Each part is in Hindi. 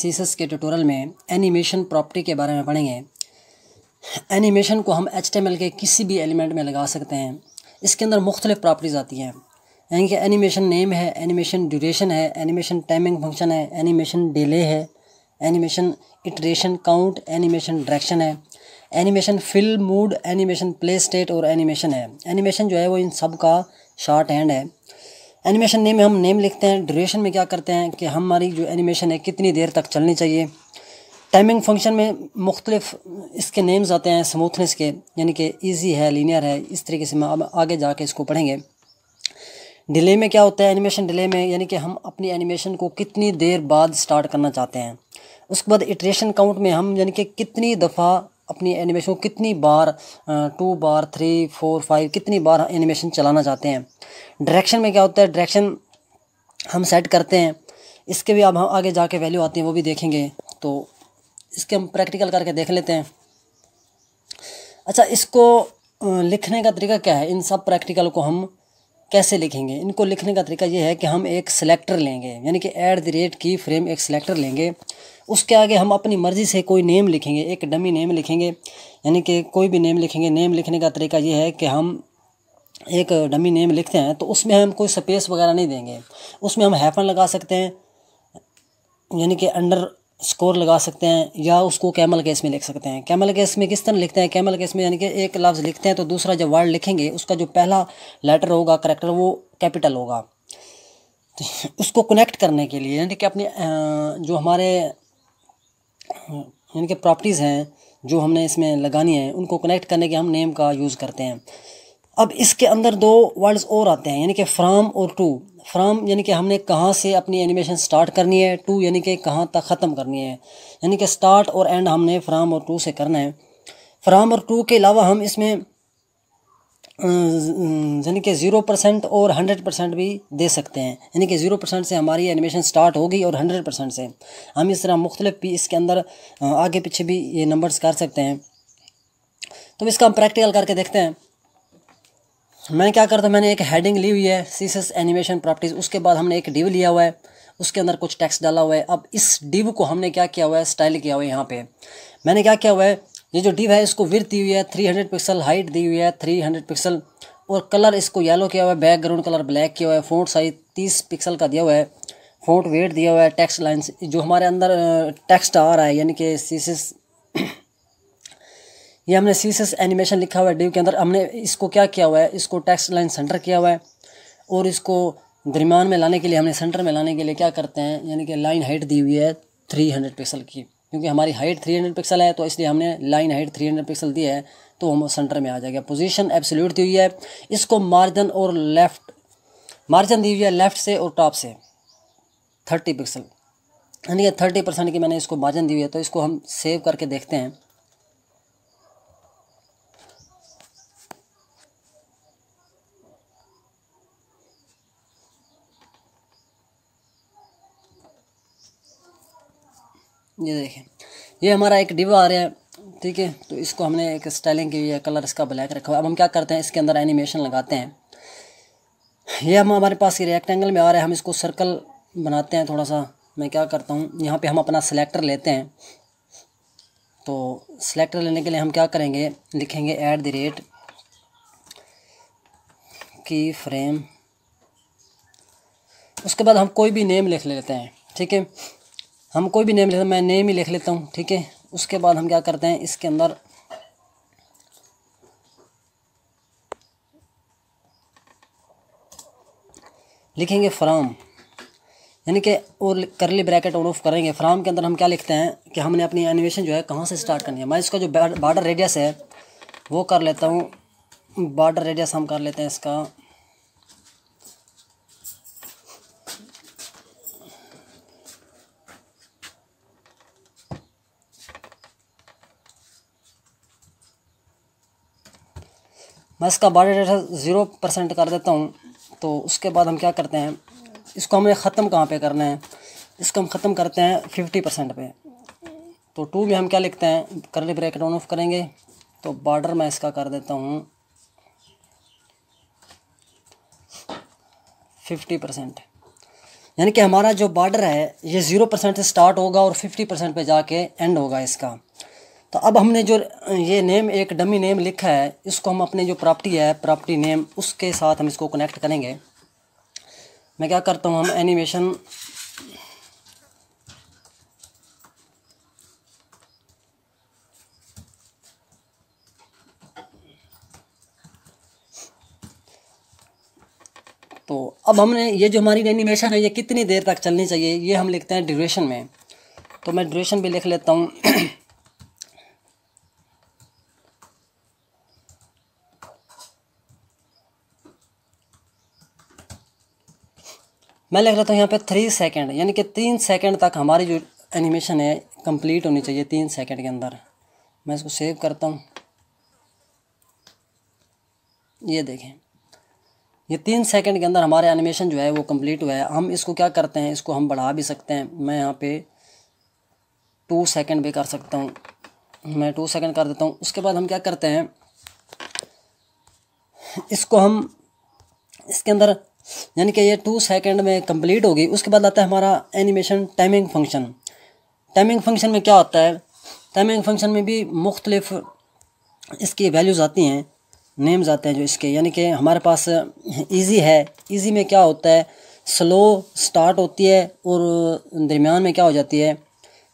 सीसस के ट्यूटोरियल में एनिमेशन प्रॉपर्टी के बारे में पढ़ेंगे एनिमेशन को हम एच के किसी भी एलिमेंट में लगा सकते हैं इसके अंदर मुख्तलिफ प्रॉपर्टीज़ आती हैं यानी कि एनिमेशन नेम है एनिमेशन ड्यूरेशन है एनिमेशन टाइमिंग फंक्शन है एनिमेशन डिले है animation iteration count animation direction है animation fill mode animation play state और एनिमेशन है एनिमेशन जो है वो इन सब का शॉर्ट हैंड है एनिमेशन नेम में हम नेम लिखते हैं ड्यूरेशन में क्या करते हैं कि हमारी जो एनिमेशन है कितनी देर तक चलनी चाहिए टाइमिंग फंक्शन में मुख्तलिफ इसके नेम्स आते हैं स्मूथनेस के यानी कि ईजी है लीनियर है इस तरीके से हम आगे कर इसको पढ़ेंगे डिले में क्या होता है एनिमेशन डिले में यानी कि हम अपनी एनिमेशन को कितनी देर बाद स्टार्ट करना चाहते हैं उसके बाद इटरेशन काउंट में हम यानी कि कितनी दफ़ा अपनी एनिमेशन को कितनी बार टू बार थ्री फोर फाइव कितनी बार एनिमेशन चलाना चाहते हैं डायरेक्शन में क्या होता है डायरेक्शन हम सेट करते हैं इसके भी अब हम आगे जाके वैल्यू आती है वो भी देखेंगे तो इसके हम प्रैक्टिकल करके देख लेते हैं अच्छा इसको लिखने का तरीका क्या है इन सब प्रैक्टिकल को हम कैसे लिखेंगे इनको लिखने का तरीका ये है कि हम एक सिलेक्टर लेंगे यानी कि at the rate key frame एक सिलेक्टर लेंगे उसके आगे हम अपनी मर्ज़ी से कोई नेम लिखेंगे एक डमी नेम लिखेंगे यानी कि कोई भी नेम लिखेंगे नेम लिखने का तरीका ये है कि हम एक डमी नेम लिखते हैं तो उसमें हम कोई स्पेस वगैरह नहीं देंगे उसमें हम हैफन लगा सकते हैं यानी कि अंडर स्कोर लगा सकते हैं या उसको कैमल केस में लिख सकते हैं कैमल केस में किस तरह लिखते हैं कैमल केस में यानी कि एक लफ्ज़ लिखते हैं तो दूसरा जब वर्ड लिखेंगे उसका जो पहला लेटर होगा करेक्टर वो कैपिटल होगा तो उसको कनेक्ट करने के लिए यानी कि अपने जो हमारे यानी कि प्रॉपर्टीज़ हैं जो हमने इसमें लगानी है उनको कनेक्ट करने के हम नेम का यूज़ करते हैं अब इसके अंदर दो वर्ड्स और आते हैं यानी कि फ्राम और टू फ्राम यानी कि हमने कहाँ से अपनी एनिमेशन स्टार्ट करनी है टू यानी कि कहाँ तक ख़त्म करनी है यानी कि स्टार्ट और एंड हमने फ्राम और टू से करना है फ्राम और टू के अलावा हम इसमें यानी कि ज़ीरो परसेंट और हंड्रेड परसेंट भी दे सकते हैं यानी कि ज़ीरो परसेंट से हमारी एनिमेशन स्टार्ट होगी और हंड्रेड परसेंट से हम इस तरह मुख्तलिफ भी इसके अंदर आगे पीछे भी ये नंबर्स कर सकते हैं तो इसका हम प्रैक्टिकल करके देखते हैं मैंने क्या करता मैंने एक हेडिंग ली हुई है सी एनिमेशन प्रॉपर्टीज़ उसके बाद हमने एक डिव लिया हुआ है उसके अंदर कुछ टेक्स्ट डाला हुआ है अब इस डिव को हमने क्या किया हुआ है स्टाइल किया हुआ है यहाँ पे मैंने क्या किया हुआ है ये जो डिव है इसको विर दी हुई है थ्री हंड्रेड पिक्सल हाइट दी हुई है थ्री हंड्रेड पिक्सल और कलर इसको येलो किया हुआ है बैकग्राउंड कलर ब्लैक किया हुआ है फ़ोर्ट साइज तीस पिक्सल का दिया हुआ है फोर्ट वेट दिया हुआ है टेक्स्ट लाइन जो हमारे अंदर टेक्स्ट uh, आ रहा है यानी कि सीसिस ये हमने सी एनिमेशन लिखा हुआ है डिव के अंदर हमने इसको क्या किया हुआ है इसको टेक्स्ट लाइन सेंटर किया हुआ है और इसको दरमियान में लाने के लिए हमने सेंटर में लाने के लिए क्या करते हैं यानी कि लाइन हाइट दी हुई है थ्री हंड्रेड पिक्सल की क्योंकि हमारी हाइट थ्री हंड्रेड पिक्सल है तो इसलिए हमने line height three hundred pixel दी है तो हम सेंटर में आ जाएगा पोजीशन एब्सोल्यूट दी हुई है इसको मार्जिन और लेफ़्ट मार्जिन दी हुई है लेफ़्ट से और टॉप से थर्टी पिक्सल यानी कि थर्टी परसेंट की मैंने इसको मार्जिन दी हुई है तो इसको हम सेव करके देखते हैं ये देखें ये हमारा एक डिब्बा आ रहा है ठीक है तो इसको हमने एक स्टाइलिंग की हुई है कलर इसका ब्लैक रखा हुआ अब हम क्या करते हैं इसके अंदर एनिमेशन लगाते हैं ये हम हमारे पास ये रेक्टेंगल में आ रहा है हम इसको सर्कल बनाते हैं थोड़ा सा मैं क्या करता हूँ यहाँ पे हम अपना सिलेक्टर लेते हैं तो सिलेक्टर लेने के लिए हम क्या करेंगे लिखेंगे at the rate key frame उसके बाद हम कोई भी नेम लिख लेते हैं ठीक है हम कोई भी नेम लेते मैं नेम ही लिख लेता हूँ ठीक है उसके बाद हम क्या करते हैं इसके अंदर लिखेंगे फ्राम यानी कि और करली ब्रैकेट ऑन ऑफ करेंगे फ्राम के अंदर हम क्या लिखते हैं कि हमने अपनी एनिमेशन जो है कहाँ से स्टार्ट करनी है मैं इसका जो बॉर्डर रेडियस है वो कर लेता हूँ बॉर्डर रेडियस हम कर लेते हैं इसका मैं इसका बॉडी डाटा ज़ीरो परसेंट कर देता हूँ तो उसके बाद हम क्या करते हैं इसको हमें ख़त्म कहाँ पे करना है इसको हम ख़त्म करते हैं फिफ्टी परसेंट पे तो टू में हम क्या लिखते हैं करली ब्रेक डाउन ऑफ करेंगे तो बॉर्डर मैं इसका कर देता हूँ फिफ्टी परसेंट यानी कि हमारा जो बॉर्डर है ये ज़ीरो परसेंट से स्टार्ट होगा और फिफ्टी परसेंट पर जाके एंड होगा इसका तो अब हमने जो ये नेम एक डमी नेम लिखा है इसको हम अपने जो प्रॉपर्टी है प्रॉपर्टी नेम उसके साथ हम इसको कनेक्ट करेंगे मैं क्या करता हूँ हम एनिमेशन तो अब हमने ये जो हमारी एनिमेशन है ये कितनी देर तक चलनी चाहिए ये हम लिखते हैं ड्यूरेशन में तो मैं ड्यूरेशन भी लिख लेता हूँ मैं लिख लेता हूँ यहाँ पे थ्री सेकेंड यानी कि तीन सेकेंड तक हमारी जो एनिमेशन है कंप्लीट होनी चाहिए तीन सेकेंड के अंदर मैं इसको सेव करता हूँ ये देखें ये तीन सेकंड के अंदर हमारे एनिमेशन जो है वो कंप्लीट हुआ है हम इसको क्या करते हैं इसको हम बढ़ा भी सकते हैं मैं यहाँ पे टू सेकंड भी कर सकता हूँ मैं टू सेकेंड कर देता हूँ उसके बाद हम क्या करते हैं इसको हम इसके अंदर यानी कि ये टू सेकेंड में कंप्लीट होगी उसके बाद आता है हमारा animation timing function timing function में क्या होता है टाइमिंग फंक्शन में भी मुख्तलिफ इसकी वैल्यूज़ आती हैं नेम्स आते हैं जो इसके यानी कि हमारे पास ईजी है ईजी में क्या होता है स्लो स्टार्ट होती है और दरमियान में क्या हो जाती है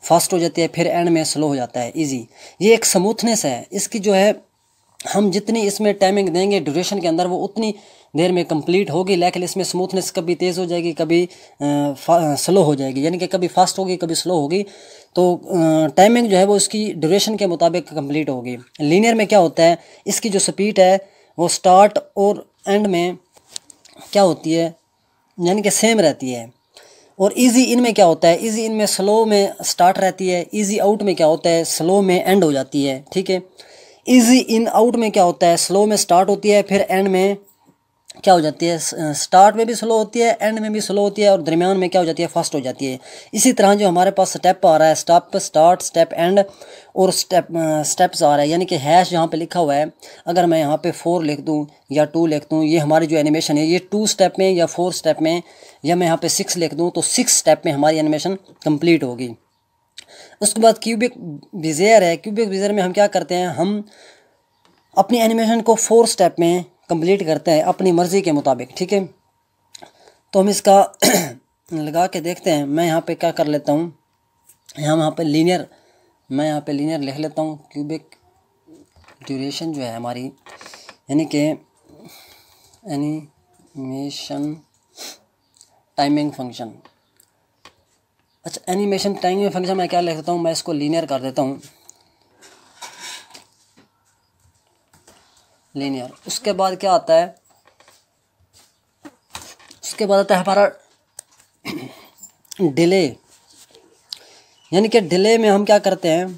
फास्ट हो जाती है फिर एंड में स्लो हो जाता है इजी ये एक स्मूथनेस है इसकी जो है हम जितनी इसमें टाइमिंग देंगे ड्यूरेशन के अंदर वो उतनी देर में कंप्लीट होगी लेकिन इसमें स्मूथनेस कभी तेज़ हो जाएगी कभी स्लो हो जाएगी यानी कि कभी फास्ट होगी कभी स्लो होगी तो टाइमिंग जो है वो इसकी ड्यूरेशन के मुताबिक कंप्लीट होगी लीनियर में क्या होता है इसकी जो स्पीड है वो स्टार्ट और एंड में क्या होती है यानी कि सेम रहती है और ईजी इन में क्या होता है ईजी इन में स्लो में स्टार्ट रहती है ईजी आउट में क्या होता है स्लो में एंड हो जाती है ठीक है इजी इन आउट में क्या होता है स्लो में स्टार्ट होती है फिर एंड में क्या हो जाती है स्टार्ट uh, में भी स्लो होती है एंड में भी स्लो होती है और दरमियान में क्या हो जाती है फास्ट हो जाती है इसी तरह जो हमारे पास स्टेप आ रहा है स्टेप स्टार्ट स्टेप एंड और स्टेप स्टेप्स uh, आ रहा है यानी कि हैश यहाँ पे लिखा हुआ है अगर मैं यहाँ पे फोर लिख दूँ या टू लिख दूँ ये हमारी जो एनिमेशन है ये टू स्टेप में या फोर स्टेप में या मैं यहाँ पर सिक्स लिख दूँ तो सिक्स स्टेप में हमारी एनिमेशन कम्प्लीट होगी उसके बाद क्यूबिक विजेयर है क्यूबिक विजेयर में हम क्या करते हैं हम अपनी एनिमेशन को फोर स्टेप में कंप्लीट करते हैं अपनी मर्ज़ी के मुताबिक ठीक है तो हम इसका लगा के देखते हैं मैं यहाँ पे क्या कर लेता हूँ यहाँ वहाँ पे लीनियर मैं यहाँ पे लीनियर लिख लेता हूँ क्यूबिक ड्यूरेशन जो है हमारी यानी कि एनिमेशन टाइमिंग फंक्शन अच्छा एनिमेशन टाइम में फंक्शन मैं क्या लिख देता हूँ मैं इसको लीनियर कर देता हूँ लीनियर उसके बाद क्या आता है उसके बाद आता है हमारा डिले यानी कि डिले में हम क्या करते हैं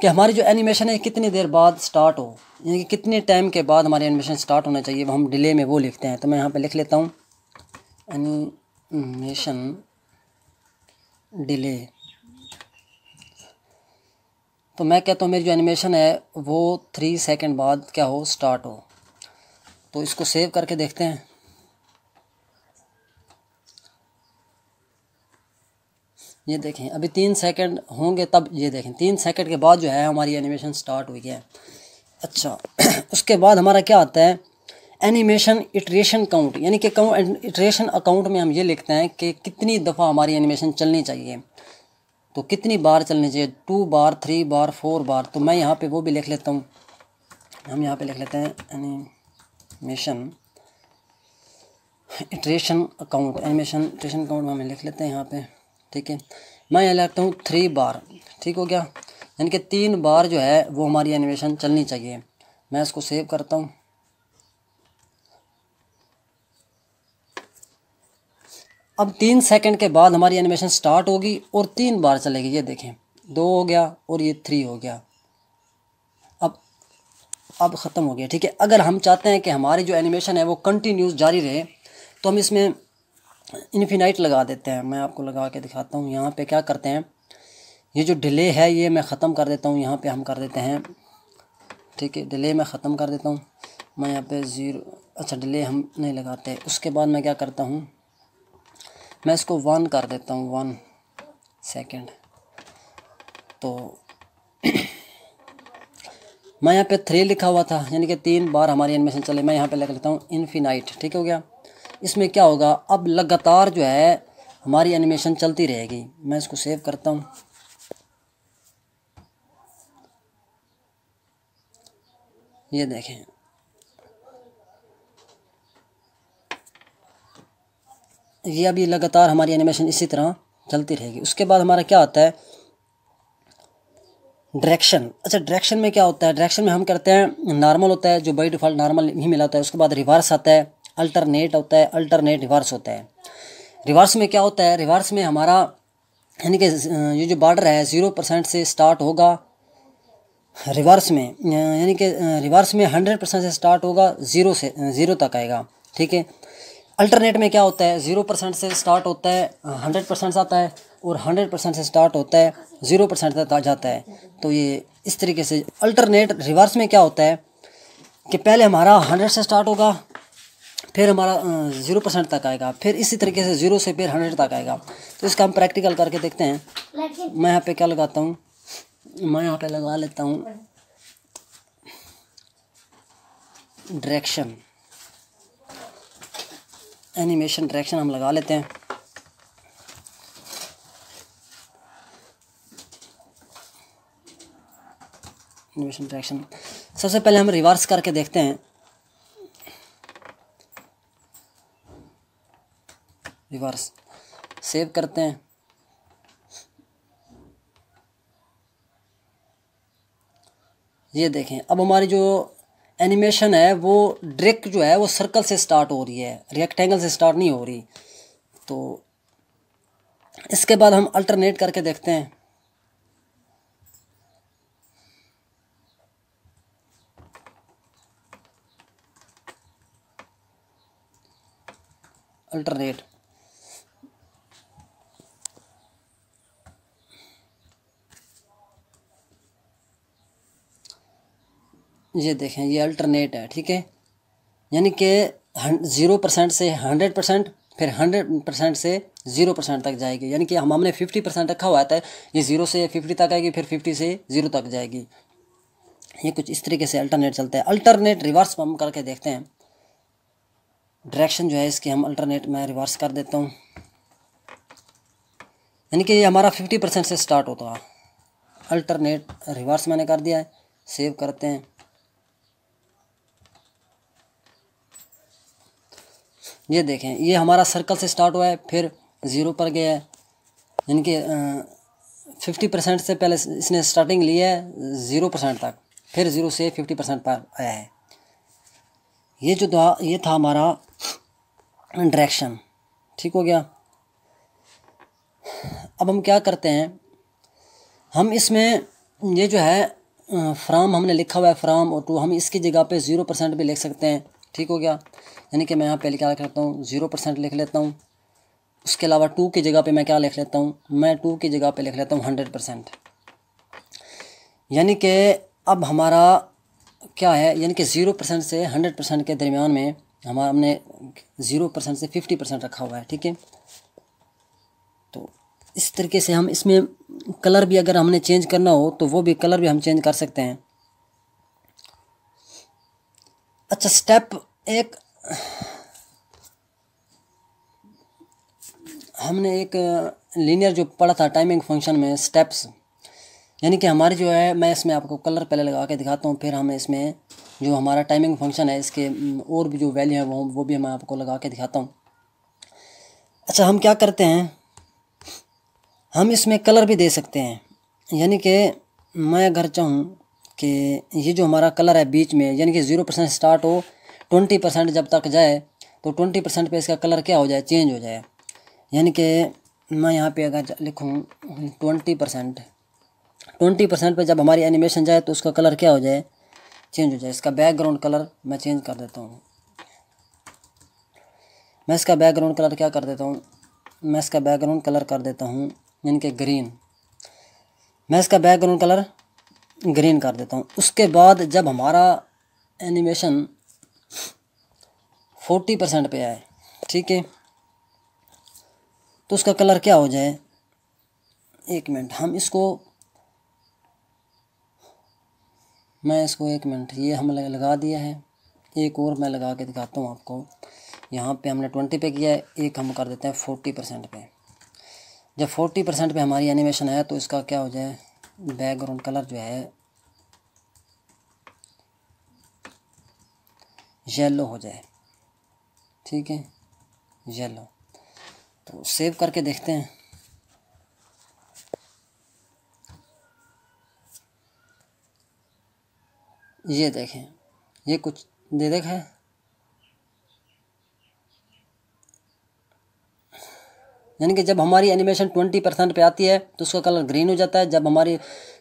कि हमारी जो एनिमेशन है कितनी देर बाद स्टार्ट हो यानी कि कितने टाइम के बाद हमारे एडमिशन स्टार्ट होना चाहिए वो हम डिले में वो लिखते हैं तो मैं यहाँ पे लिख लेता हूँ एनिमेशन डिले तो मैं कहता हूँ मेरी जो एनिमेशन है वो थ्री सेकंड बाद क्या हो स्टार्ट हो तो इसको सेव करके देखते हैं ये देखें अभी तीन सेकंड होंगे तब ये देखें तीन सेकंड के बाद जो है हमारी एनिमेशन स्टार्ट हुई है अच्छा उसके बाद हमारा क्या आता है एनिमेशन इटरेशन काउंट यानी कि इटरेशन अकाउंट में हम ये लिखते हैं कि कितनी दफ़ा हमारी एनिमेशन चलनी चाहिए तो कितनी बार चलनी चाहिए टू बार थ्री बार फोर बार तो मैं यहाँ पे वो भी लिख लेता हूँ हम यहाँ पे लिख लेते हैं animation iteration count animation iteration count में हम लिख लेते हैं यहाँ पे ठीक है मैं यहाँ लिखता हूँ थ्री बार ठीक हो गया यानी कि तीन बार जो है वो हमारी एनिमेशन चलनी चाहिए मैं इसको सेव करता हूँ अब तीन सेकंड के बाद हमारी एनिमेशन स्टार्ट होगी और तीन बार चलेगी ये देखें दो हो गया और ये थ्री हो गया अब अब ख़त्म हो गया ठीक है अगर हम चाहते हैं कि हमारी जो एनिमेशन है वो कंटिन्यूस जारी रहे तो हम इसमें इन्फिनाइट लगा देते हैं मैं आपको लगा के दिखाता हूँ यहाँ पे क्या करते हैं ये जो डिले है ये मैं ख़त्म कर देता हूँ यहाँ पे हम कर देते हैं ठीक है डिले मैं ख़त्म कर देता हूँ मैं यहाँ पे ज़ीरो अच्छा डिले हम नहीं लगाते उसके बाद मैं क्या करता हूँ मैं इसको वन कर देता हूँ वन सेकेंड तो मैं यहाँ पे थ्री लिखा हुआ था यानी कि तीन बार हमारी एनिमेशन चले मैं यहाँ पे लिख लेता हूँ इन्फिनाइट ठीक हो गया इसमें क्या होगा अब लगातार जो है हमारी एनिमेशन चलती रहेगी मैं इसको सेव करता हूँ ये देखें ये अभी लगातार हमारी एनिमेशन इसी तरह चलती रहेगी उसके बाद हमारा क्या होता है डायरेक्शन अच्छा डायरेक्शन में क्या होता है डायरेक्शन में हम करते हैं नॉर्मल होता है जो बाई डिफ़ॉल्ट नॉर्मल ही मिला होता है उसके बाद रिवर्स आता है अल्टरनेट होता है अल्टरनेट रिवर्स होता है रिवर्स में क्या होता है रिवर्स में हमारा यानी कि ये जो बॉर्डर है ज़ीरो परसेंट से स्टार्ट होगा रिवर्स में यानी कि रिवर्स में हंड्रेड परसेंट से स्टार्ट होगा ज़ीरो से ज़ीरो तक आएगा ठीक है अल्टरनेट में क्या होता है ज़ीरो परसेंट से स्टार्ट होता है हंड्रेड परसेंट आता है और हंड्रेड परसेंट से स्टार्ट होता है ज़ीरो परसेंट तक आ जाता है तो ये इस तरीके से अल्टरनेट रिवर्स में क्या होता है कि पहले हमारा हंड्रेड से स्टार्ट होगा फिर हमारा ज़ीरो परसेंट तक आएगा फिर इसी तरीके से ज़ीरो से फिर हंड्रेड तक आएगा तो इसका हम प्रैक्टिकल करके देखते हैं मैं यहाँ पे क्या लगाता हूँ मैं यहाँ पे लगा लेता हूँ डायरेक्शन एनिमेशन डायरेक्शन हम लगा लेते हैं एनिमेशन डायरेक्शन सबसे पहले हम रिवर्स करके देखते हैं रिवर्स सेव करते हैं ये देखें अब हमारी जो एनिमेशन है वो डायरेक्ट जो है वो सर्कल से स्टार्ट हो रही है रेक्टेंगल से स्टार्ट नहीं हो रही तो इसके बाद हम अल्टरनेट करके देखते हैं अल्टरनेट ये देखें ये अल्टरनेट है ठीक है यानी कि ज़ीरो परसेंट से हंड्रेड परसेंट फिर हंड्रेड परसेंट से ज़ीरो परसेंट तक जाएगी यानी कि हम हमने फिफ्टी परसेंट रखा हुआ था तो ये ज़ीरो से फिफ्टी तक आएगी फिर फिफ्टी से ज़ीरो तक जाएगी ये कुछ इस तरीके से अल्टरनेट चलता है अल्टरनेट रिवर्स हम करके देखते हैं डायरेक्शन जो है इसकी हम अल्टरनेट में रिवर्स कर देता हूँ यानी कि ये हमारा फिफ्टी परसेंट से स्टार्ट होता है अल्टरनेट रिवर्स मैंने कर दिया है सेव करते हैं ये देखें ये हमारा सर्कल से स्टार्ट हुआ है फिर ज़ीरो पर गया है यानी कि फिफ्टी परसेंट से पहले इसने स्टार्टिंग ली है ज़ीरो परसेंट तक फिर ज़ीरो से फिफ्टी परसेंट पर आया है ये जो था ये था हमारा डायरेक्शन ठीक हो गया अब हम क्या करते हैं हम इसमें ये जो है फ्राम हमने लिखा हुआ है फ्राम और टू हम इसकी जगह पे ज़ीरो परसेंट भी लिख सकते हैं ठीक हो गया यानी कि मैं यहाँ पहले क्या लिख लेता हूँ ज़ीरो परसेंट लिख लेता हूँ उसके अलावा टू की जगह पे मैं क्या लिख लेता हूँ मैं टू की जगह पे लिख लेता हूँ हंड्रेड परसेंट यानी कि अब हमारा क्या है यानी कि ज़ीरो परसेंट से हंड्रेड परसेंट के दरमियान में हमारा हमने ज़ीरो परसेंट से फिफ्टी परसेंट रखा हुआ है ठीक है तो इस तरीके से हम इसमें कलर भी अगर हमने चेंज करना हो तो वो भी कलर भी हम चेंज कर सकते हैं अच्छा स्टेप एक हमने एक लीनियर जो पढ़ा था टाइमिंग फंक्शन में स्टेप्स यानी कि हमारे जो है मैं इसमें आपको कलर पहले लगा के दिखाता हूँ फिर हम इसमें जो हमारा टाइमिंग फंक्शन है इसके और भी जो वैल्यू है वो वो भी मैं आपको लगा के दिखाता हूँ अच्छा हम क्या करते हैं हम इसमें कलर भी दे सकते हैं यानी कि मैं अगर चाहूँ कि ये जो हमारा कलर है बीच में यानी कि ज़ीरो परसेंट स्टार्ट हो ट्वेंटी परसेंट जब तक जाए तो ट्वेंटी परसेंट पर इसका कलर क्या हो जाए चेंज हो जाए यानी कि मैं यहाँ पे अगर लिखूँ ट्वेंटी परसेंट ट्वेंटी परसेंट पर जब हमारी एनिमेशन जाए तो उसका कलर क्या हो जाए चेंज हो जाए इसका बैकग्राउंड कलर मैं चेंज कर देता हूँ मैं इसका बैकग्राउंड कलर क्या कर देता हूँ मैं इसका बैकग्राउंड कलर कर देता हूँ यानी कि ग्रीन मैं इसका बैकग्राउंड कलर ग्रीन कर देता हूँ उसके बाद जब हमारा एनिमेशन फोर्टी परसेंट पे आए ठीक है तो उसका कलर क्या हो जाए एक मिनट हम इसको मैं इसको एक मिनट ये हमने लगा दिया है एक और मैं लगा के दिखाता हूँ आपको यहाँ पे हमने ट्वेंटी पे किया है एक हम कर देते हैं फोर्टी परसेंट पे जब फोर्टी परसेंट पे हमारी एनिमेशन आया तो इसका क्या हो जाए बैकग्राउंड कलर जो है येलो हो जाए ठीक है येलो तो सेव करके देखते हैं ये देखें ये कुछ दे देखा है यानी कि जब हमारी एनिमेशन ट्वेंटी परसेंट पर आती है तो उसका कलर ग्रीन हो जाता है जब हमारी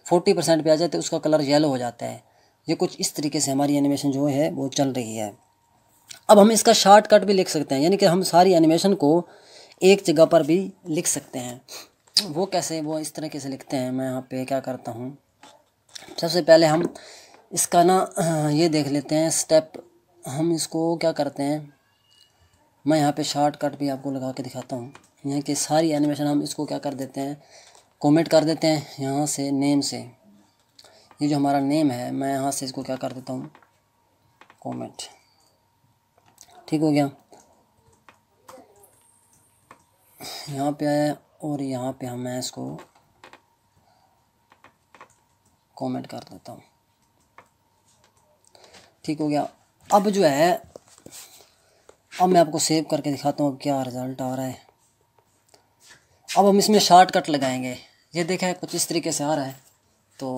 फोर्टी परसेंट पर आ जाती है तो उसका कलर येलो हो जाता है ये कुछ इस तरीके से हमारी एनिमेशन जो है वो चल रही है अब हम इसका शॉर्टकट भी लिख सकते हैं यानी कि हम सारी एनिमेशन को एक जगह पर भी लिख सकते हैं वो कैसे वो इस तरीके से लिखते हैं मैं यहाँ पे क्या करता हूँ सबसे पहले हम इसका ना ये देख लेते हैं स्टेप हम इसको क्या करते हैं मैं यहाँ पे शॉर्टकट भी आपको लगा के दिखाता हूँ यहाँ की सारी एनिमेशन हम इसको क्या कर देते हैं कमेंट कर देते हैं यहाँ से नेम से ये जो हमारा नेम है मैं यहाँ से इसको क्या कर देता हूँ कमेंट ठीक हो गया यहाँ पे आया और यहाँ पे हम मैं इसको कमेंट कर देता हूँ ठीक हो गया अब जो है अब मैं आपको सेव करके दिखाता हूँ अब क्या रिज़ल्ट आ रहा है अब हम इसमें शार्ट कट लगाएंगे ये देखा है कुछ इस तरीके से आ रहा है तो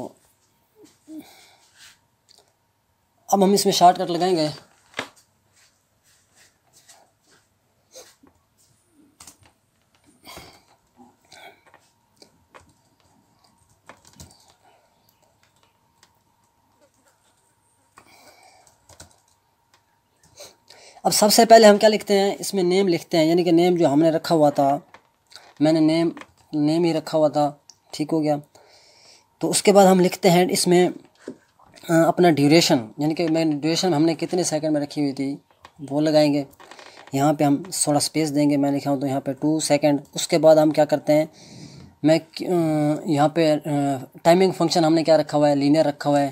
अब हम इसमें शार्ट कट लगाएंगे अब सबसे पहले हम क्या लिखते हैं इसमें नेम लिखते हैं यानी कि नेम जो हमने रखा हुआ था मैंने नेम नेम ही रखा हुआ था ठीक हो गया तो उसके बाद हम लिखते हैं इसमें अपना ड्यूरेशन यानी कि मैं ड्यूरेशन हमने कितने सेकंड में रखी हुई थी वो लगाएंगे यहाँ पे हम थोड़ा स्पेस देंगे मैं लिखा हूँ तो यहाँ पे टू सेकंड उसके बाद हम क्या करते हैं मैं यहाँ पे टाइमिंग फंक्शन हमने क्या रखा हुआ है लीनियर रखा हुआ है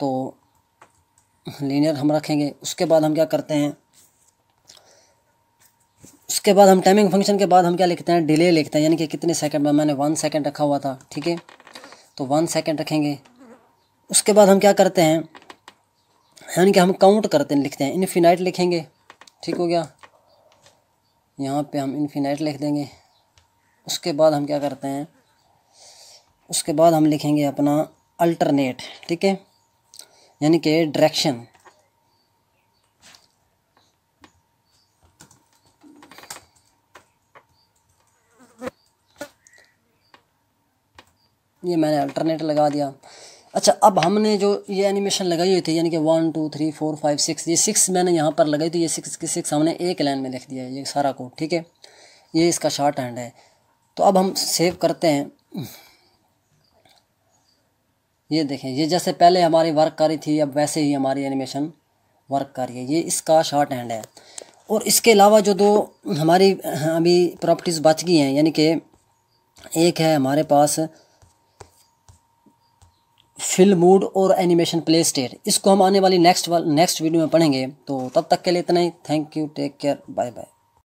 तो लीनियर हम रखेंगे उसके बाद हम क्या करते हैं उसके बाद हम टाइमिंग फंक्शन के बाद हम क्या लिखते हैं डिले लिखते हैं यानी कि कितने सेकंड में मैंने वन सेकंड रखा हुआ था ठीक है तो वन सेकंड रखेंगे उसके बाद हम क्या करते हैं यानी कि हम काउंट करते हैं लिखते हैं इन्फिनाइट लिखेंगे ठीक हो गया यहाँ पे हम इन्फिनाइट लिख देंगे उसके बाद हम क्या करते हैं उसके बाद हम लिखेंगे अपना अल्टरनेट ठीक है यानी कि डायरेक्शन ये मैंने अल्टरनेट लगा दिया अच्छा अब हमने जो ये एनिमेशन लगाई हुई थी यानी कि one two three four five six ये सिक्स मैंने यहाँ पर लगाई थी ये सिक्स की सिक्स हमने एक लाइन में लिख दिया है ये सारा कोड ठीक है ये इसका शार्ट हैंड है तो अब हम सेव करते हैं ये देखें ये जैसे पहले हमारी वर्क कर रही थी अब वैसे ही हमारी एनिमेशन वर्क कर रही है ये इसका शार्ट हैंड है और इसके अलावा जो दो हमारी अभी प्रॉपर्टीज़ बच गई हैं यानी कि एक है हमारे पास फिल मूड और एनिमेशन प्ले स्टेट इसको हम आने वाली नेक्स्ट नेक्स्ट वीडियो में पढ़ेंगे तो तब तक के लिए इतना ही thank you take care bye bye